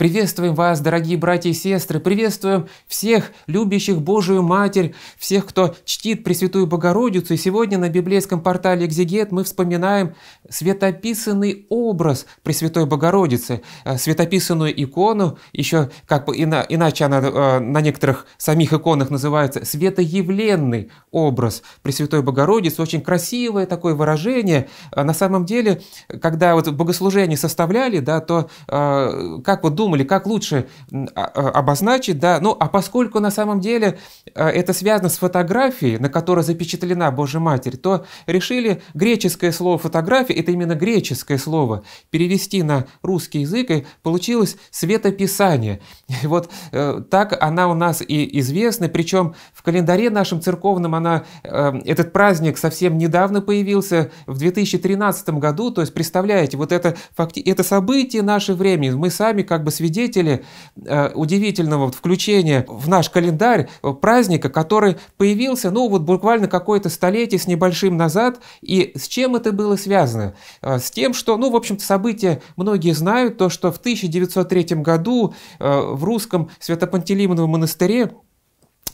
Приветствуем вас, дорогие братья и сестры, приветствуем всех любящих Божию Матерь, всех, кто чтит Пресвятую Богородицу. И сегодня на библейском портале Экзигет мы вспоминаем светописанный образ Пресвятой Богородицы, э, светописанную икону, еще как бы иначе она э, на некоторых самих иконах называется, светоявленный образ Пресвятой Богородицы. Очень красивое такое выражение. Э, на самом деле, когда вот богослужение составляли, да, то как вот думали, думали, как лучше а, а, обозначить, да, ну а поскольку на самом деле э, это связано с фотографией, на которой запечатлена Божья Матерь, то решили греческое слово фотография, это именно греческое слово, перевести на русский язык, и получилось светописание. И вот э, так она у нас и известна, причем в календаре нашем церковном она, э, этот праздник совсем недавно появился, в 2013 году, то есть представляете, вот это, это событие наше времени, мы сами как бы свидетели э, удивительного включения в наш календарь э, праздника, который появился, ну вот буквально какое-то столетие с небольшим назад. И с чем это было связано? Э, с тем, что, ну, в общем-то, события многие знают, то, что в 1903 году в русском Святопантелеймоновом монастыре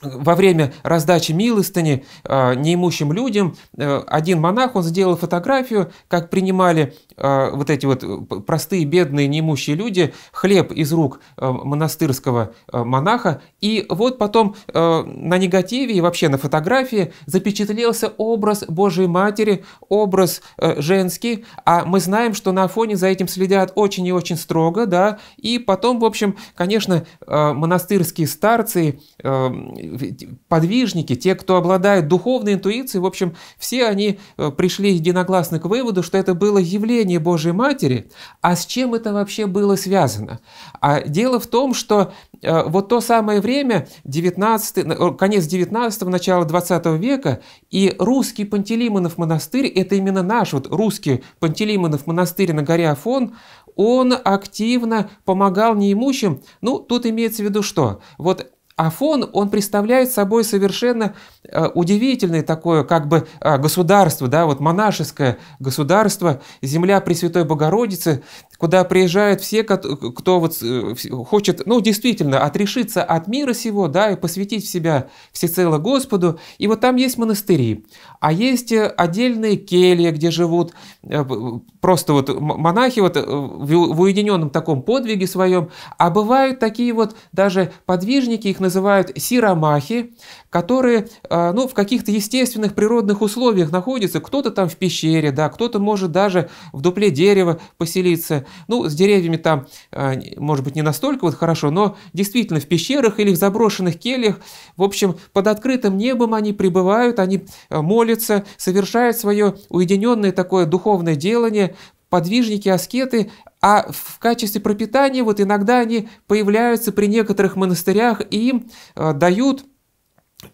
во время раздачи милостыни э, неимущим людям э, один монах, он сделал фотографию, как принимали э, вот эти вот простые, бедные, неимущие люди хлеб из рук монастырского монаха. И вот потом на негативе и вообще на фотографии запечатлелся образ Божьей Матери, образ женский. А мы знаем, что на фоне за этим следят очень и очень строго, да, и потом, в общем, конечно, монастырские старцы, подвижники, те, кто обладает духовной интуицией, в общем, все они э, пришли единогласно к выводу, что это было явление Божьей Матери. А с чем это вообще было связано? А дело в том, что э, вот то самое время, 19, конец 19-го, начало 20 века, и русский Пантелеймонов монастырь, это именно наш вот русский Пантелеймонов монастырь на горе Афон, он активно помогал неимущим. Ну, тут имеется в виду что? Вот Афон, он представляет собой совершенно э, удивительное такое как бы э, государство, да, вот монашеское государство, земля Пресвятой Богородицы, куда приезжают все, кто, кто вот э, хочет, ну, действительно, отрешиться от мира сего, да, и посвятить себя всецело Господу. И вот там есть монастыри, а есть э, отдельные кельи, где живут э, просто вот монахи вот э, в, в уединенном таком подвиге своем, а бывают такие вот даже подвижники, их называют сиромахи, которые а, ну, в каких-то естественных природных условиях находятся. Кто-то там в пещере, да, кто-то может даже в дупле дерева поселиться. Ну, с деревьями там, а, может быть, не настолько вот хорошо, но действительно в пещерах или в заброшенных кельях, в общем, под открытым небом они пребывают, они а, молятся, совершают свое уединенное такое духовное делание, подвижники, аскеты, а в качестве пропитания вот иногда они появляются при некоторых монастырях и им э, дают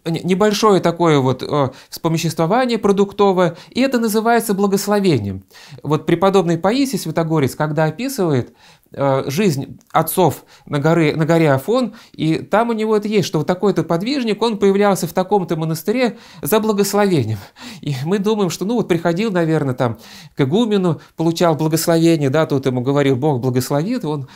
небольшое такое вот э, вспомоществование продуктовое, и это называется благословением. Вот преподобный Паисий Святогорец, когда описывает Э, жизнь отцов на, горы, на горе Афон, и там у него это есть, что вот такой-то подвижник, он появлялся в таком-то монастыре за благословением. И мы думаем, что, ну вот приходил, наверное, там к игумену, получал благословение, да, тут ему говорил, Бог благословит, он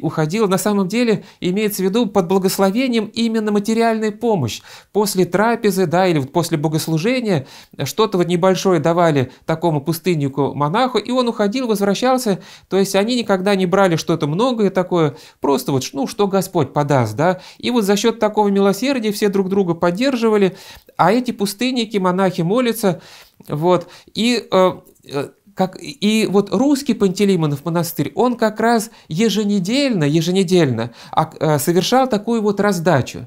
уходил. На самом деле имеется в виду под благословением именно материальная помощь. После трапезы, да, или вот после богослужения что-то вот небольшое давали такому пустыннику-монаху, и он уходил, возвращался, то есть они никогда не брали что-то многое такое, просто вот, ну, что Господь подаст, да. И вот за счет такого милосердия все друг друга поддерживали, а эти пустынники, монахи молятся, вот, и... Э, э как, и вот русский Пантелеймонов монастырь, он как раз еженедельно, еженедельно а, э, совершал такую вот раздачу.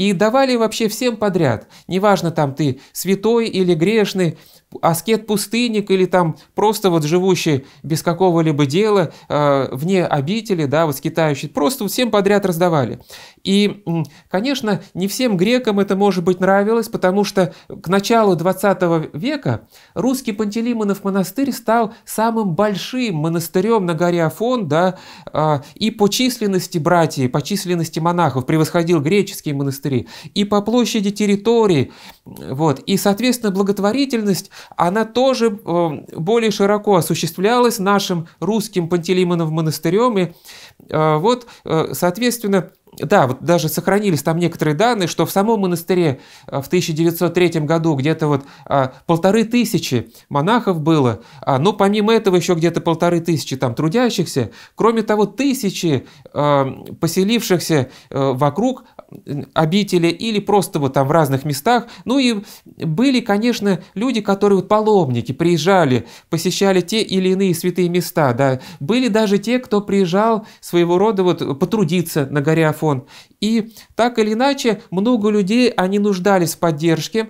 И давали вообще всем подряд. Неважно, там ты святой или грешный, аскет-пустынник или там просто вот живущий без какого-либо дела, э, вне обители, да, вот скитающий, просто всем подряд раздавали. И, конечно, не всем грекам это, может быть, нравилось, потому что к началу 20 века русский Пантелеймонов монастырь стал самым большим монастырем на горе Афон, да, э, и по численности братьев, по численности монахов превосходил греческие монастыри, внутри, и по площади территории. Вот. И, соответственно, благотворительность, она тоже э, более широко осуществлялась нашим русским Пантелеймоном монастырем. И э, вот, э, соответственно, да, вот даже сохранились там некоторые данные, что в самом монастыре в 1903 году где-то вот а, полторы тысячи монахов было, а, но помимо этого еще где-то полторы тысячи там трудящихся, кроме того, тысячи а, поселившихся а, вокруг обители или просто вот там в разных местах. Ну и были, конечно, люди, которые вот паломники, приезжали, посещали те или иные святые места, да. Были даже те, кто приезжал своего рода вот потрудиться на горе Афон. И так или иначе, много людей, они нуждались в поддержке,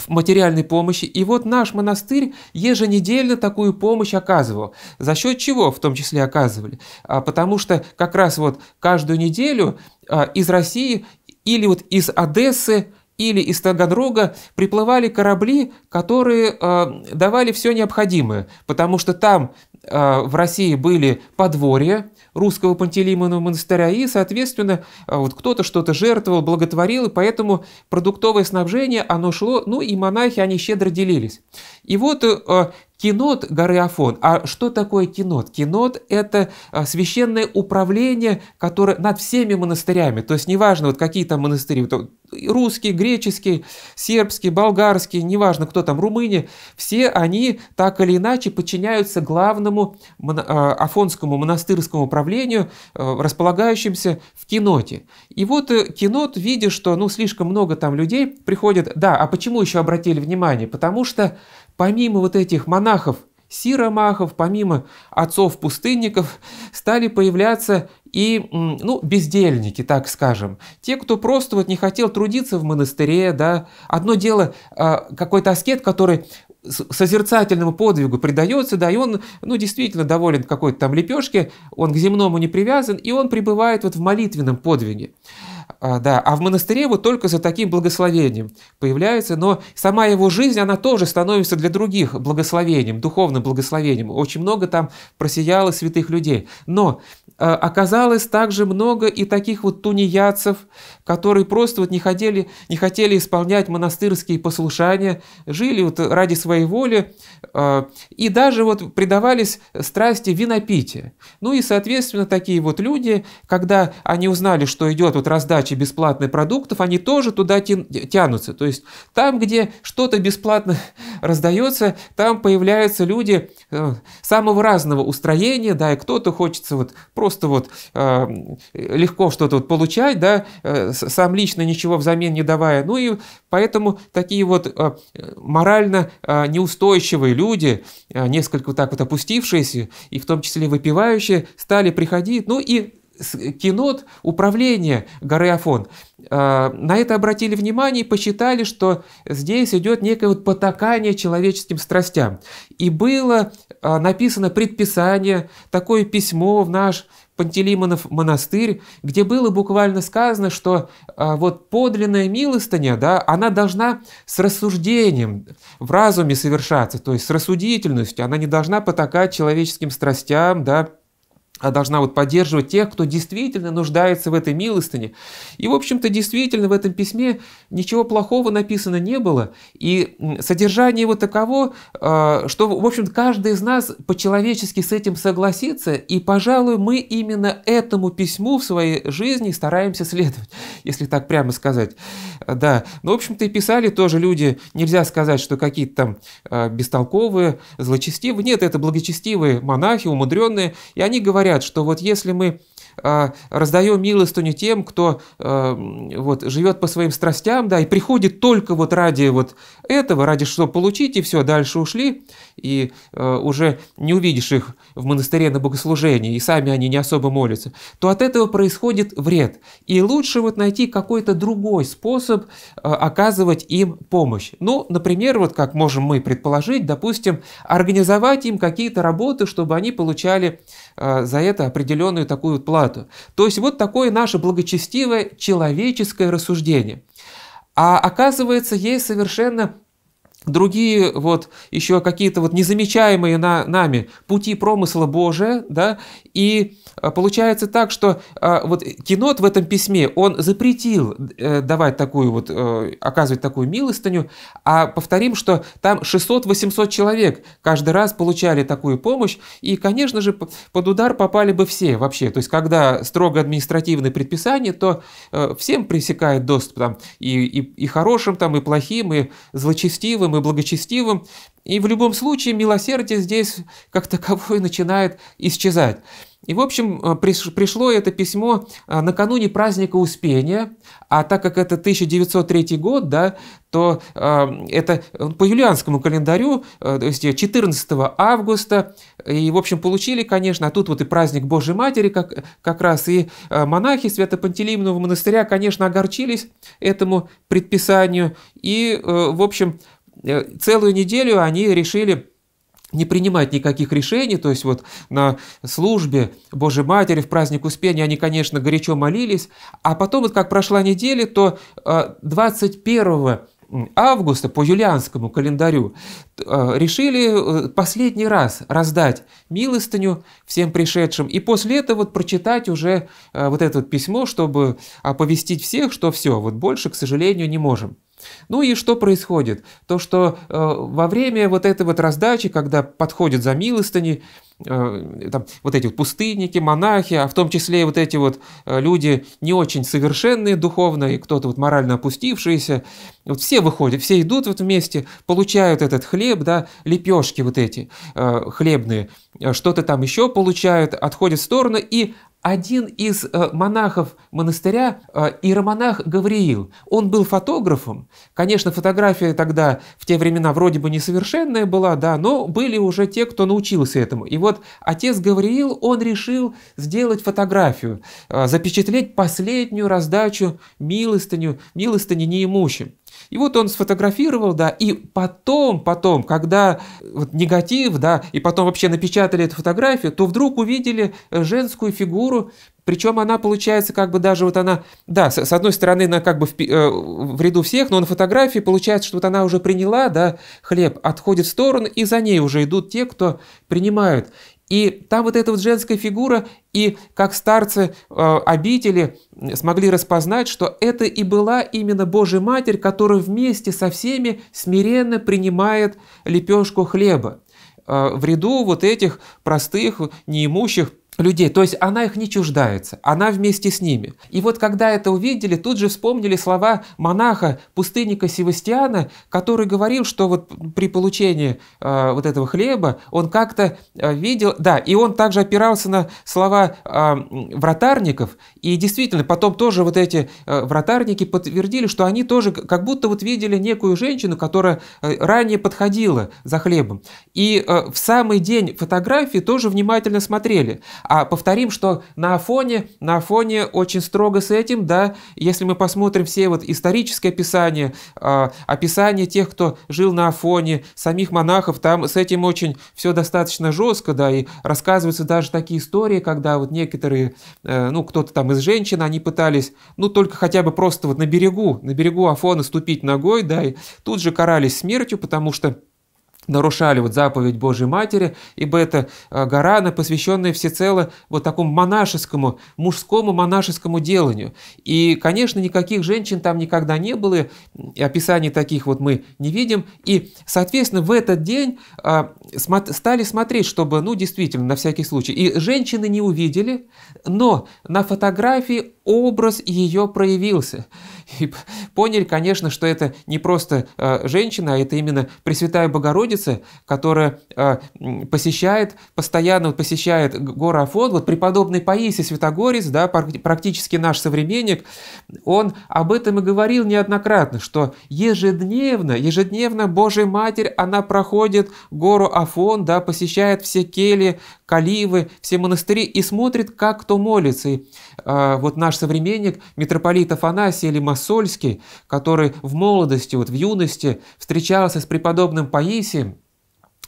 в материальной помощи. И вот наш монастырь еженедельно такую помощь оказывал. За счет чего в том числе оказывали? А, потому что как раз вот каждую неделю а, из России или вот из Одессы или из Таганрога приплывали корабли, которые э, давали все необходимое, потому что там э, в России были подворья русского Пантелеймонова монастыря, и, соответственно, э, вот кто-то что-то жертвовал, благотворил, и поэтому продуктовое снабжение, оно шло, ну и монахи, они щедро делились. И вот э, Кинот горы Афон. А что такое кинот? Кинот – это а, священное управление, которое над всеми монастырями. То есть неважно, вот какие там монастыри, э, русские, греческие, сербские, болгарские, неважно, кто там, румыне, все они так или иначе подчиняются главному а, афонскому монастырскому управлению, э, располагающимся в киноте. И вот э, кинот, видя, что ну, слишком много там людей, приходит, да, а почему еще обратили внимание? Потому что помимо вот этих монахов, сиромахов, помимо отцов-пустынников, стали появляться и ну, бездельники, так скажем. Те, кто просто вот не хотел трудиться в монастыре, да, одно дело а, какой-то аскет, который созерцательному подвигу предается, да, и он, ну, действительно доволен какой-то там лепешке, он к земному не привязан, и он пребывает вот в молитвенном подвиге. А, да, а в монастыре вот только за таким благословением появляется, но сама его жизнь, она тоже становится для других благословением, духовным благословением. Очень много там просияло святых людей. Но а, оказалось также много и таких вот тунеядцев, которые просто вот не хотели, не хотели исполнять монастырские послушания, жили вот ради своей воли а, и даже вот предавались страсти винопития. Ну и, соответственно, такие вот люди, когда они узнали, что идет вот раздача раздачи бесплатных продуктов, они тоже туда тянутся. То есть там, где что-то бесплатно раздается, там появляются люди э, самого разного устроения, да, и кто-то хочется вот просто вот э, легко что-то вот получать, да, э, сам лично ничего взамен не давая. Ну и поэтому такие вот морально неустойчивые люди, несколько вот так вот опустившиеся, и в том числе выпивающие, стали приходить, ну и кинот управление горы Афон. А, на это обратили внимание и посчитали, что здесь идет некое вот потакание человеческим страстям. И было а, написано предписание, такое письмо в наш Пантелеймонов монастырь, где было буквально сказано, что а, вот подлинная милостыня, да, она должна с рассуждением в разуме совершаться, то есть с рассудительностью, она не должна потакать человеческим страстям, да, а должна вот поддерживать тех, кто действительно нуждается в этой милостыне. И, в общем-то, действительно в этом письме ничего плохого написано не было. И содержание его таково, а, что, в общем то каждый из нас по-человечески с этим согласится, и, пожалуй, мы именно этому письму в своей жизни стараемся следовать, если так прямо сказать. Да, ну, в общем-то, и писали тоже люди, нельзя сказать, что какие-то там а, бестолковые, злочестивые. Нет, это благочестивые монахи, умудренные, и они говорят, говорят, что вот если мы а, раздаем милостыню тем, кто а, вот, живет по своим страстям, да, и приходит только вот ради вот этого, ради что получить, и все, дальше ушли, и э, уже не увидишь их в монастыре на богослужении, и сами они не особо молятся, то от этого происходит вред. И лучше вот найти какой-то другой способ э, оказывать им помощь. Ну, например, вот как можем мы предположить, допустим, организовать им какие-то работы, чтобы они получали э, за это определенную такую плату. То есть вот такое наше благочестивое человеческое рассуждение. А оказывается, есть совершенно другие вот еще какие-то вот незамечаемые на, нами пути промысла Божия, да, и а, получается так, что а, вот Кинот в этом письме, он запретил э, давать такую вот, э, оказывать такую милостыню, а повторим, что там 600-800 человек каждый раз получали такую помощь, и, конечно же, под удар попали бы все вообще, то есть когда строго административные предписания, то э, всем пресекает доступ там и, и, и хорошим там, и плохим, и злочестивым, милым и благочестивым, и в любом случае милосердие здесь как таковое начинает исчезать. И, в общем, э, пришло это письмо э, накануне праздника Успения, а так как это 1903 год, да, то э, это по юлианскому календарю, то есть 14 августа, и, в общем, получили, конечно, а тут вот и праздник Божьей Матери как, как раз, и монахи Свято-Пантелеймонова монастыря, конечно, огорчились этому предписанию, и, в общем, Э, целую неделю они решили не принимать никаких решений, то есть вот на службе Божьей Матери в праздник Успения они, конечно, горячо молились, а потом, вот как прошла неделя, то 21 э, августа по юлианскому календарю э, решили последний раз раздать милостыню всем пришедшим и после этого вот прочитать уже вот это письмо, чтобы оповестить всех, что все, вот больше, к сожалению, не можем. Ну и что происходит? То, что э, во время вот этой вот раздачи, когда подходят за милостыни, э, там, вот эти вот пустынники, монахи, а в том числе и вот эти вот э, люди не очень совершенные духовно, и кто-то вот морально опустившиеся, вот все выходят, все идут вот вместе, получают этот хлеб, да, лепешки вот эти э, хлебные, э, что-то там еще получают, отходят в сторону, и один из э, монахов монастыря, э, иеромонах Гавриил, он был фотографом. Конечно, фотография тогда в те времена вроде бы несовершенная была, да, но были уже те, кто научился этому. И вот отец Гавриил, он решил сделать фотографию, э, запечатлеть последнюю раздачу милостыню, милостыни неимущим. И вот он сфотографировал, да, и потом, потом, когда э, вот негатив, да, и потом вообще напечатали эту фотографию, то вдруг увидели э, женскую фигуру, причем она получается как бы даже вот она, да, с, одной стороны она как бы э, в, в ряду всех, но на фотографии получается, что вот она уже приняла, да, хлеб, отходит в сторону, и за ней уже идут те, кто принимают. И там вот эта вот женская фигура, и как старцы э, обители смогли распознать, что это и была именно Божья Матерь, которая вместе со всеми смиренно принимает лепешку хлеба. Э, в ряду вот этих простых, неимущих, людей. То есть она их не чуждается, она вместе с ними. И вот когда это увидели, тут же вспомнили слова монаха, пустынника Севастиана, который говорил, что вот при получении э, вот этого хлеба он как-то э, видел, да, и он также опирался на слова э, вратарников, и действительно потом тоже вот эти э, вратарники подтвердили, что они тоже как будто вот видели некую женщину, которая э, ранее подходила за хлебом. И э, в самый день фотографии тоже внимательно смотрели. А повторим, что на Афоне, на Афоне очень строго с этим, да, если мы посмотрим все вот исторические описания, э, описания тех, кто жил на Афоне, самих монахов, там с этим очень все достаточно жестко, да, и рассказываются даже такие истории, когда вот некоторые, э, ну, кто-то там из женщин, они пытались, ну, только хотя бы просто вот на берегу, на берегу Афона ступить ногой, да, и тут же карались смертью, потому что нарушали вот заповедь Божьей Матери, ибо это э, Гарана, посвященная всецело вот такому монашескому, мужскому монашескому деланию. И, конечно, никаких женщин там никогда не было, и описаний таких вот мы не видим. И, соответственно, в этот день э, стали смотреть, чтобы, ну, действительно, на всякий случай. И женщины не увидели, но на фотографии образ ее проявился. И поняли, конечно, что это не просто э, женщина, а это именно Пресвятая Богородица, которая э, посещает, постоянно посещает гору Афон. Вот преподобный Паисий Святогорец, да, практически наш современник, он об этом и говорил неоднократно, что ежедневно, ежедневно Божья Матерь, она проходит гору Афон, да, посещает все кели, каливы, все монастыри и смотрит, как кто молится. И, э, вот наш современник, митрополит Афанасий или Мас Сольский, который в молодости, вот в юности встречался с преподобным Паисием,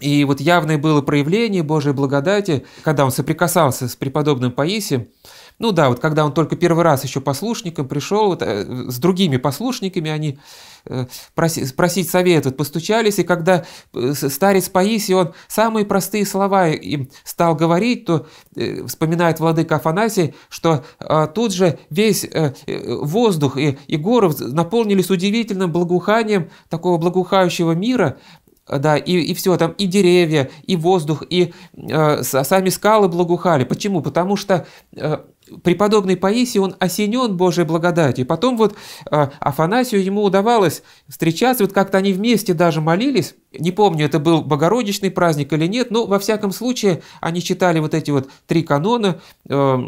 и вот явное было проявление Божьей благодати, когда он соприкасался с преподобным Паисием, ну да, вот когда он только первый раз еще послушником пришел, вот, э, с другими послушниками они э, проси, просить совет вот, постучались, и когда э, старец Паисий, он самые простые слова им стал говорить, то э, вспоминает владыка Афанасий, что э, тут же весь э, э воздух и, и город наполнились удивительным благоуханием такого благоухающего мира, да, и, и все, там и деревья, и воздух, и э, а сами скалы благоухали. Почему? Потому что э, преподобный Паисий, он осенен Божьей благодатью. Потом вот а, Афанасию ему удавалось встречаться, вот как-то они вместе даже молились. Не помню, это был Богородичный праздник или нет, но во всяком случае они читали вот эти вот три канона э,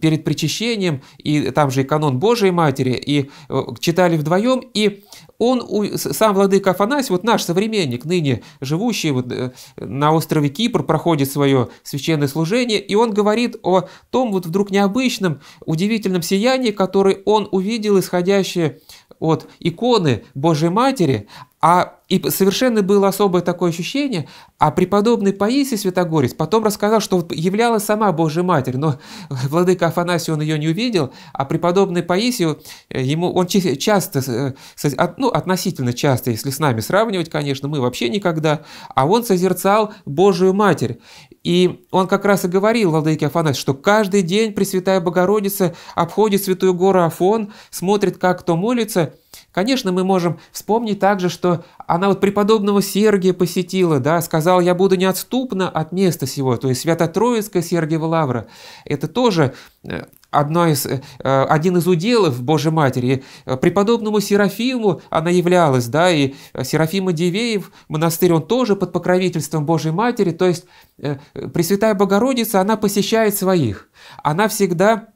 перед причащением, и там же и канон Божией Матери, и э, читали вдвоем, и он, сам владыка Афанасий, вот наш современник, ныне живущий вот э, на острове Кипр, проходит свое священное служение, и он говорит о том вот вдруг необычном, бесконечном удивительном сиянии, которое он увидел, исходящее от иконы Божьей Матери, а и совершенно было особое такое ощущение, а преподобный Паисий Святогорец потом рассказал, что являлась сама Божья Матерь, но владыка Афанасий он ее не увидел, а преподобный Паисий, э, ему, он часто, э, ну, относительно часто, если с нами сравнивать, конечно, мы вообще никогда, а он созерцал Божию Матерь. И он как раз и говорил, владыке Афанасий, что каждый день Пресвятая Богородица обходит Святую Гору Афон, смотрит, как кто молится – Конечно, мы можем вспомнить также, что она вот преподобного Сергия посетила, да, сказала, я буду неотступно от места сего, то есть Свято-Троицкая Сергиева Лавра. Это тоже э, одно из, э, э, один из уделов Божьей Матери. Преподобному Серафиму она являлась, да, и Серафима Дивеев, монастырь, он тоже под покровительством Божьей Матери, то есть Пресвятая Богородица, она посещает своих. Она всегда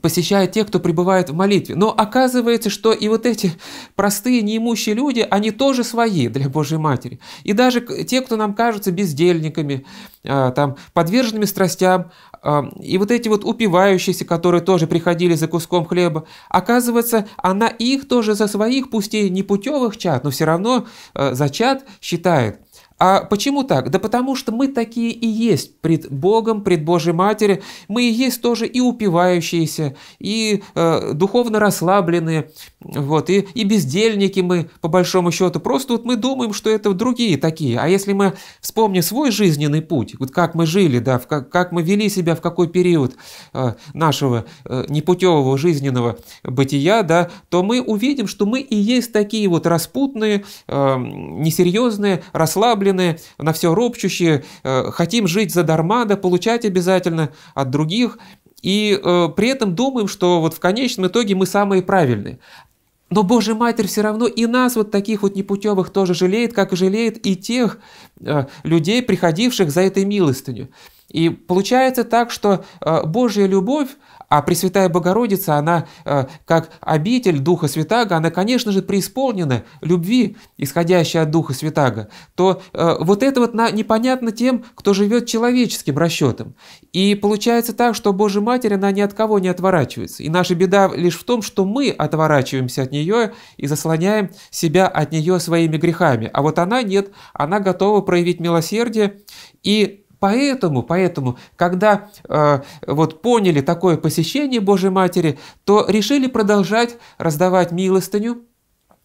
посещают те, кто пребывает в молитве. Но оказывается, что и вот эти простые неимущие люди, они тоже свои для Божьей Матери. И даже те, кто нам кажутся бездельниками, а, там, подверженными страстям, а, и вот эти вот упивающиеся, которые тоже приходили за куском хлеба, оказывается, она их тоже за своих, пусть и непутевых чад, но все равно а, за чад считает – а почему так? Да потому что мы такие и есть пред Богом, пред Божьей Матерью. Мы и есть тоже и упивающиеся, и э, духовно расслабленные, вот, и, и бездельники мы, по большому счету. Просто вот мы думаем, что это другие такие. А если мы вспомним свой жизненный путь, вот как мы жили, да, в, как, как мы вели себя, в какой период э, нашего э, непутевого жизненного бытия, да, то мы увидим, что мы и есть такие вот распутные, э, несерьезные, расслабленные, затравленные, на все ропчущие, э, хотим жить за дармада получать обязательно от других, и э, при этом думаем, что вот в конечном итоге мы самые правильные. Но Божья Матерь все равно и нас, вот таких вот непутевых, тоже жалеет, как и жалеет и тех э, людей, приходивших за этой милостыню. И получается так, что Божья любовь, а Пресвятая Богородица, она э, как обитель Духа Святаго, она, конечно же, преисполнена любви, исходящей от Духа Святаго, то э, вот это вот непонятно тем, кто живет человеческим расчетом. И получается так, что Божья Матерь, она ни от кого не отворачивается. И наша беда лишь в том, что мы отворачиваемся от нее и заслоняем себя от нее своими грехами. А вот она нет, она готова проявить милосердие и Поэтому, поэтому, когда э, вот поняли такое посещение Божьей Матери, то решили продолжать раздавать милостыню,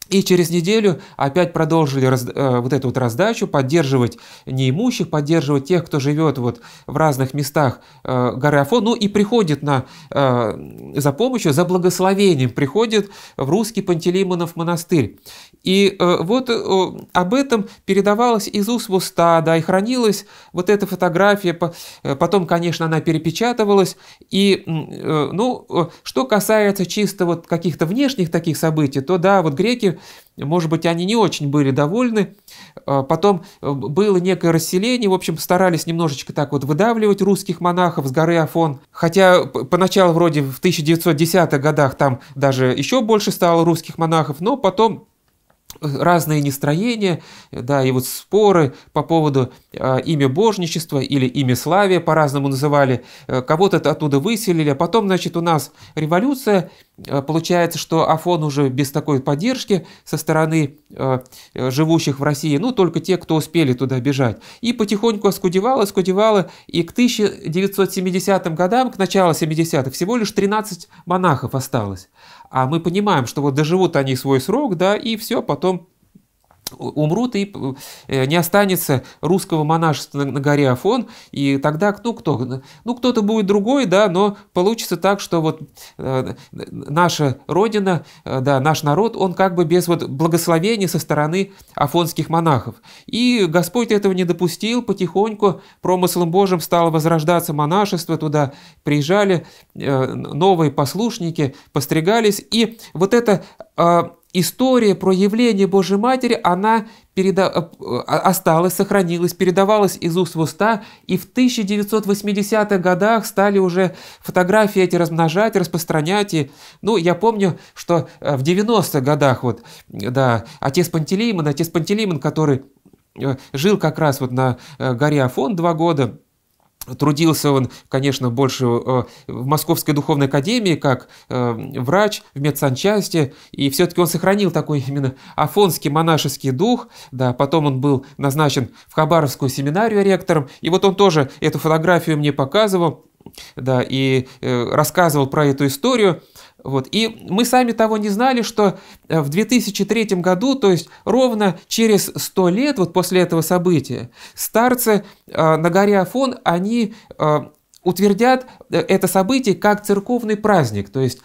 и через неделю опять продолжили раз, э, вот эту вот раздачу, поддерживать неимущих, поддерживать тех, кто живет вот в разных местах э, горы Афон, ну и приходит на, э, за помощью, за благословением приходит в русский Пантелеймонов монастырь. И э, вот э, об этом передавалось из уст в уста, да, и хранилась вот эта фотография, по, э, потом, конечно, она перепечатывалась, и, э, ну, э, что касается чисто вот каких-то внешних таких событий, то да, вот греки может быть, они не очень были довольны. А потом э, было некое расселение, в общем, старались немножечко так вот выдавливать русских монахов с горы Афон. Хотя поначалу вроде в 1910-х годах там даже еще больше стало русских монахов, но потом разные настроения, да, и вот споры по поводу э, имя божничества или имя славия по-разному называли, э, кого-то оттуда выселили, а потом, значит, у нас революция, э, получается, что Афон уже без такой поддержки со стороны э, э живущих в России, ну, только те, кто успели туда бежать, и потихоньку оскудевало, оскудевало, и к 1970 годам, к началу 70-х, всего лишь 13 монахов осталось, а мы понимаем, что вот доживут они свой срок, да, и все, потом умрут, и э, не останется русского монашества на горе Афон, и тогда, ну, кто? Ну, кто-то будет другой, да, но получится так, что вот э, наша Родина, э, да, наш народ, он как бы без вот благословения со стороны афонских монахов. И Господь этого не допустил, потихоньку промыслом Божьим стало возрождаться монашество, туда приезжали новые послушники, постригались, и вот это а, история проявления явление Божьей Матери, она переда... Э, э, осталась, сохранилась, передавалась из уст в уста, и в 1980-х годах стали уже фотографии эти размножать, распространять. И, ну, я помню, что э, в 90-х годах вот, да, отец Пантелеймон, отец Пантелеймон, который жил как раз вот на горе Афон два года, Трудился он, конечно, больше э, в Московской духовной академии, как э, врач в медсанчасти, и все-таки он сохранил такой именно афонский монашеский дух, да, потом он был назначен в Хабаровскую семинарию ректором, и вот он тоже эту фотографию мне показывал, да, и э, рассказывал про эту историю. Вот. И мы сами того не знали, что э, в 2003 году, то есть ровно через 100 лет вот после этого события, старцы э, на горе Афон, они утвердят это событие как церковный праздник. То есть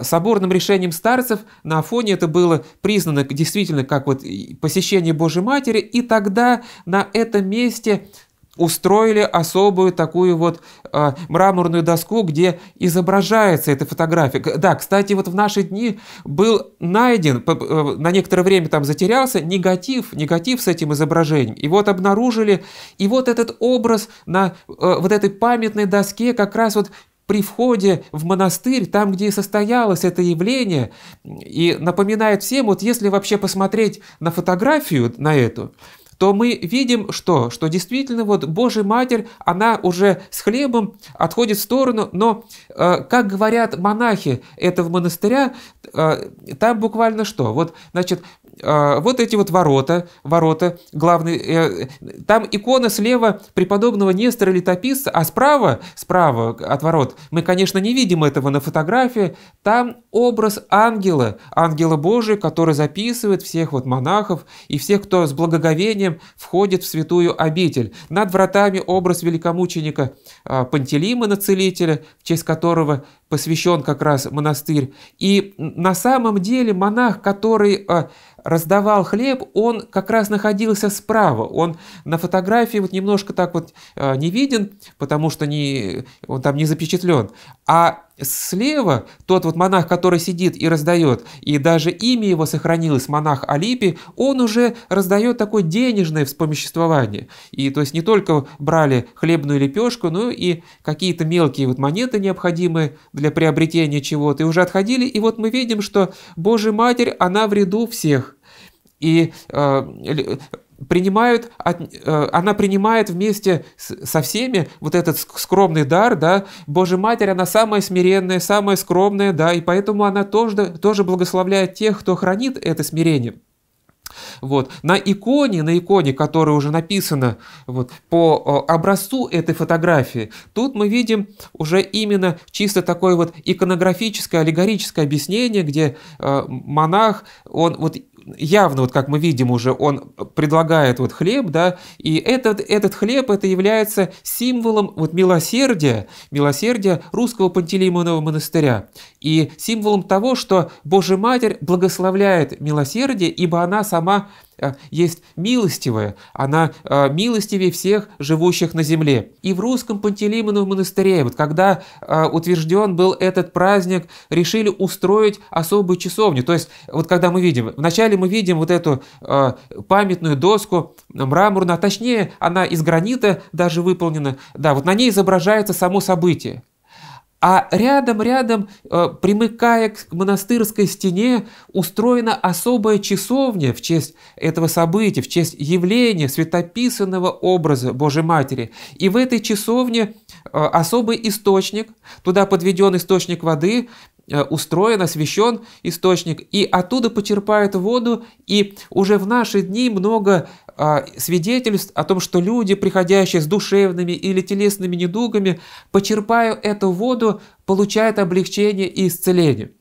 соборным решением старцев на Афоне это было признано действительно как вот посещение Божьей Матери, и тогда на этом месте устроили особую такую вот э, мраморную доску, где изображается эта фотография. Да, кстати, вот в наши дни был найден, э, на некоторое время там затерялся, негатив, негатив с этим изображением. И вот обнаружили, и вот этот образ на э, вот этой памятной доске как раз вот при входе в монастырь, там, где и состоялось это явление, и напоминает всем, вот если вообще посмотреть на фотографию, на эту, то мы видим что? Что действительно вот Божья Матерь, она уже с хлебом отходит в сторону, но, э, как говорят монахи этого монастыря, э, там буквально что? Вот, значит, а, вот эти вот ворота, ворота, главные. Э, там икона слева преподобного Нестора летописца, а справа, справа от ворот, мы, конечно, не видим этого на фотографии, там образ ангела, ангела Божия, который записывает всех вот монахов и всех, кто с благоговением входит в святую обитель. Над вратами образ великомученика а, Пантелеймона Целителя, в честь которого посвящен как раз монастырь. И на самом деле монах, который э, раздавал хлеб, он как раз находился справа. Он на фотографии вот немножко так вот э, не виден, потому что не, он там не запечатлен. А Слева тот вот монах, который сидит и раздает, и даже имя его сохранилось, монах Алипи, он уже раздает такое денежное вспомоществование. И то есть не только брали хлебную лепешку, но и какие-то мелкие вот монеты необходимые для приобретения чего-то, и уже отходили, и вот мы видим, что Божья Матерь, она в ряду всех. И э, принимают, э, она принимает вместе со всеми вот этот скромный дар, да, Божья Матерь, она самая смиренная, самая скромная, да, и поэтому она тоже, тоже благословляет тех, кто хранит это смирение. Вот. На иконе, на иконе, которая уже написана вот, по э, образцу этой фотографии, тут мы видим уже именно чисто такое вот иконографическое, аллегорическое объяснение, где э, монах, он вот явно, вот как мы видим уже, он предлагает вот хлеб, да, и этот, этот хлеб, это является символом вот милосердия, милосердия русского Пантелеймонова монастыря, и символом того, что Божья Матерь благословляет милосердие, ибо она сама Э, есть милостивая, она э, милостивее всех живущих на земле. И в русском Пантелеймоновом монастыре, вот когда э, утвержден был этот праздник, решили устроить особую часовню. То есть, вот когда мы видим, вначале мы видим вот эту памятную доску мраморную, а точнее она из гранита даже выполнена, да, вот на ней изображается само событие а рядом-рядом, э, примыкая к монастырской стене, устроена особая часовня в честь этого события, в честь явления святописанного образа Божьей Матери. И в этой часовне э, особый источник, туда подведен источник воды, Э, устроен, освещен источник, и оттуда почерпают воду, и уже в наши дни много а, свидетельств о том, что люди, приходящие с душевными или телесными недугами, почерпая эту воду, получают облегчение и исцеление.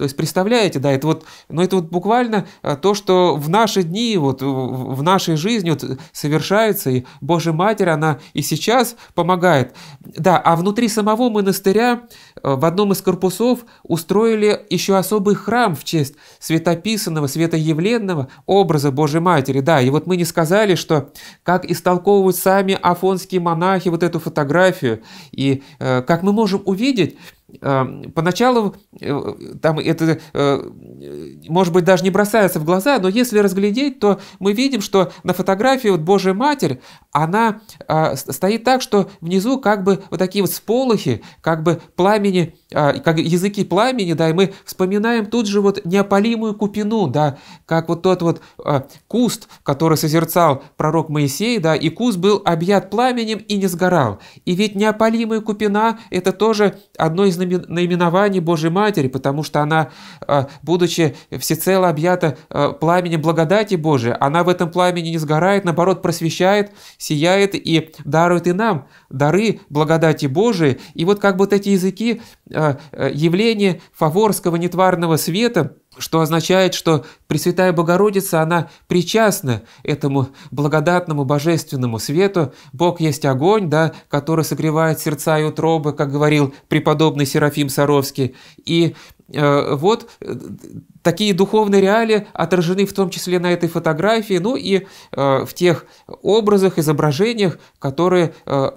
То есть, представляете, да, это вот, ну, это вот буквально э, то, что в наши дни, вот в нашей жизни вот, э, совершается, и Божья Матерь, она и сейчас помогает. Да, а внутри самого монастыря э, в одном из корпусов устроили еще особый храм в честь светописанного, светоявленного образа Божьей Матери. Да, и вот мы не сказали, что как истолковывают сами афонские монахи вот эту фотографию, и э, как мы можем увидеть, поначалу э, там это, э, может быть, даже не бросается в глаза, но если разглядеть, то мы видим, что на фотографии вот Божья Матерь, она а, стоит так, что внизу как бы вот такие вот сполохи, как бы пламени, а, как языки пламени, да, и мы вспоминаем тут же вот неопалимую купину, да, как вот тот вот а, куст, который созерцал пророк Моисей, да, и куст был объят пламенем и не сгорал. И ведь неопалимая купина – это тоже одно из наименовании Божьей Матери, потому что она, э, будучи всецело объята э, пламенем благодати Божией, она в этом пламени не сгорает, наоборот, просвещает, сияет и дарует и нам дары благодати Божией. И вот как вот эти языки, э, явление фаворского нетварного света – что означает, что Пресвятая Богородица, она причастна этому благодатному божественному свету. Бог есть огонь, да, который согревает сердца и утробы, как говорил преподобный Серафим Саровский. И э, вот э, такие духовные реалии отражены в том числе на этой фотографии, ну и э, в тех образах, изображениях, которые э,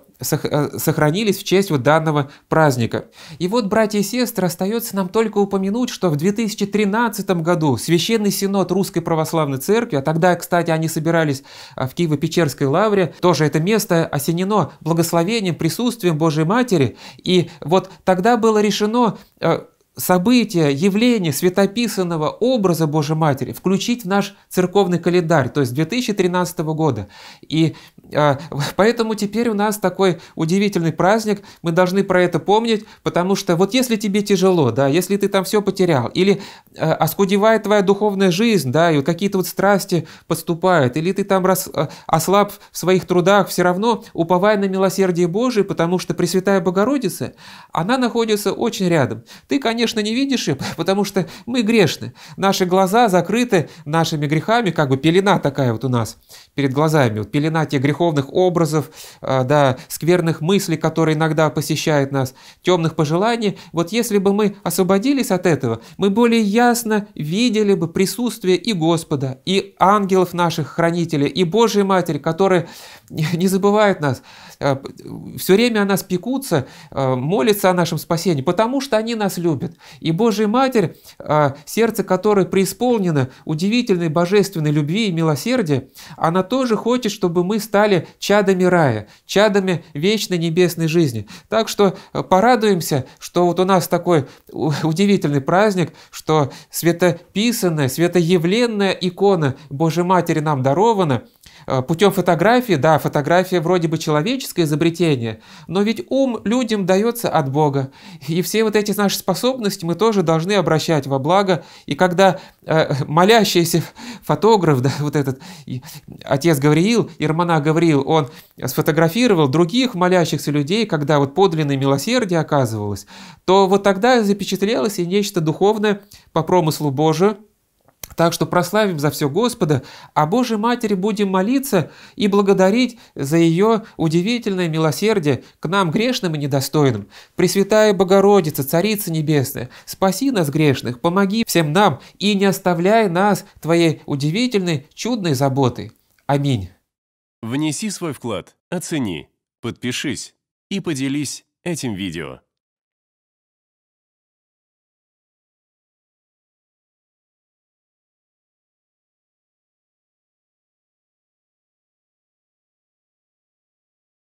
Э, сохранились в честь вот данного праздника. И вот, братья и сестры, остается нам только упомянуть, что в 2013 году Священный Синод Русской Православной Церкви, а тогда, кстати, они собирались а, в Киево-Печерской лавре, тоже это место осенено благословением, присутствием Божьей Матери, и вот тогда было решено э, события, явления святописанного образа Божьей Матери включить в наш церковный календарь, то есть 2013 года. И а, поэтому теперь у нас такой удивительный праздник, мы должны про это помнить, потому что вот если тебе тяжело, да, если ты там все потерял, или э, оскудевает твоя духовная жизнь, да, и какие-то вот страсти подступают, или ты там рас, э, ослаб в своих трудах, все равно уповай на милосердие Божие, потому что Пресвятая Богородица, она находится очень рядом. Ты, конечно, не видишь ее, потому что мы грешны, наши глаза закрыты нашими грехами, как бы пелена такая вот у нас перед глазами, вот пелена тех грехов, греховных образов, э, да, скверных мыслей, которые иногда посещают нас, темных пожеланий, вот если бы мы освободились от этого, мы более ясно видели бы присутствие и Господа, и ангелов наших хранителей, и Божьей Матери, которые не забывают нас, Э, все время о нас пекутся, э, молятся о нашем спасении, потому что они нас любят. И Божья Матерь, э, сердце которой преисполнено удивительной божественной любви и милосердия, она тоже хочет, чтобы мы стали чадами рая, чадами вечной небесной жизни. Так что порадуемся, что вот у нас такой удивительный праздник, что светописанная, светоявленная икона Божьей Матери нам дарована – Э, путем фотографии, да, фотография вроде бы человеческое изобретение, но ведь ум людям дается от Бога. И все вот эти наши способности мы тоже должны обращать во благо. И когда э, молящийся фотограф, да, вот этот и, отец Гавриил, Ирмана Гавриил, он сфотографировал других молящихся людей, когда вот подлинное милосердие оказывалось, то вот тогда запечатлелось и нечто духовное по промыслу Божию, так что прославим за все Господа, а Божьей Матери будем молиться и благодарить за ее удивительное милосердие к нам, грешным и недостойным. Пресвятая Богородица, Царица Небесная, спаси нас, грешных, помоги всем нам и не оставляй нас Твоей удивительной, чудной заботой. Аминь. Внеси свой вклад, оцени, подпишись и поделись этим видео.